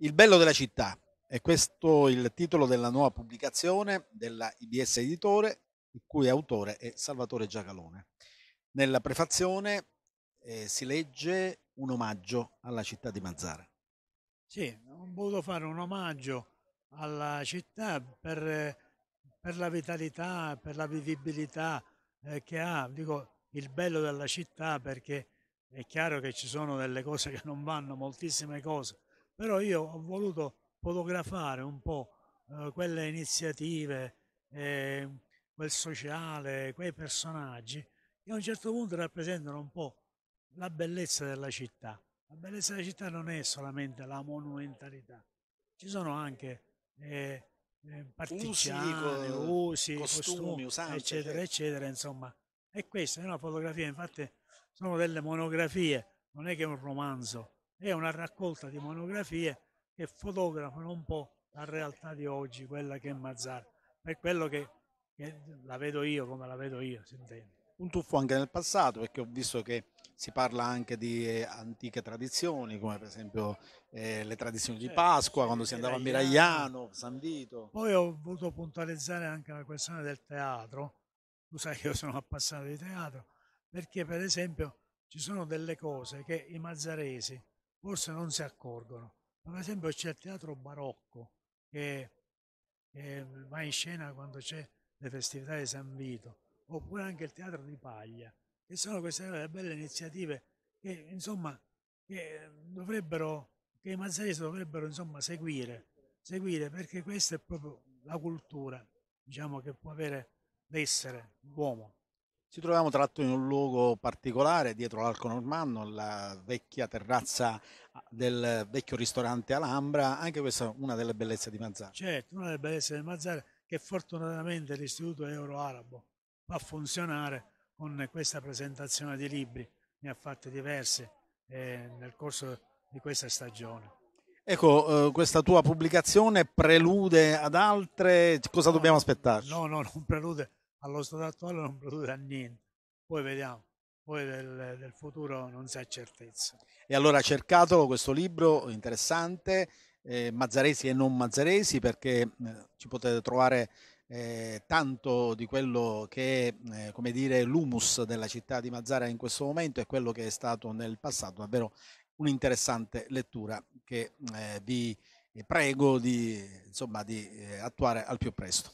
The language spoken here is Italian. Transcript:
Il bello della città è questo il titolo della nuova pubblicazione della IBS Editore, il cui autore è Salvatore Giacalone. Nella prefazione eh, si legge un omaggio alla città di Mazzara. Sì, ho voluto fare un omaggio alla città per, per la vitalità, per la vivibilità eh, che ha, dico il bello della città perché è chiaro che ci sono delle cose che non vanno, moltissime cose, però io ho voluto fotografare un po' eh, quelle iniziative, eh, quel sociale, quei personaggi che a un certo punto rappresentano un po' la bellezza della città. La bellezza della città non è solamente la monumentalità, ci sono anche eh, eh partigiani, usi, costumi, costumi usanze, eccetera, certo. eccetera, insomma. E questa è una fotografia, infatti sono delle monografie, non è che è un romanzo, è una raccolta di monografie che fotografano un po' la realtà di oggi, quella che è Mazzara. È quello che, che la vedo io come la vedo io, si intende. Un tuffo anche nel passato, perché ho visto che si parla anche di eh, antiche tradizioni, come per esempio eh, le tradizioni di eh, Pasqua, quando si andava a Miragliano, San Vito. Poi ho voluto puntualizzare anche la questione del teatro, tu sai che io sono appassionato di teatro, perché per esempio ci sono delle cose che i mazzaresi forse non si accorgono. Per esempio c'è il teatro barocco che, che va in scena quando c'è le festività di San Vito, oppure anche il teatro di Paglia, che sono queste belle iniziative che insomma che dovrebbero, che i mazzaresi dovrebbero insomma seguire, seguire perché questa è proprio la cultura diciamo, che può avere l'essere, l'uomo. Ci troviamo tratto in un luogo particolare, dietro l'Arco Normanno, la vecchia terrazza ah, del vecchio ristorante Alhambra, anche questa è una delle bellezze di Mazzara. Certo, una delle bellezze di Mazzara che fortunatamente l'Istituto Euro-Arabo fa funzionare con questa presentazione di libri, ne ha fatte diverse eh, nel corso di questa stagione. Ecco, eh, questa tua pubblicazione prelude ad altre, cosa no, dobbiamo aspettarci? No, no, non prelude allo stato attuale non produrrà niente. Poi vediamo, poi del, del futuro non si ha certezza. E allora cercatelo questo libro interessante, eh, Mazzaresi e non Mazzaresi, perché eh, ci potete trovare eh, tanto di quello che è eh, come dire, l'humus della città di Mazzara in questo momento e quello che è stato nel passato, davvero un'interessante lettura che eh, vi prego di, insomma, di eh, attuare al più presto.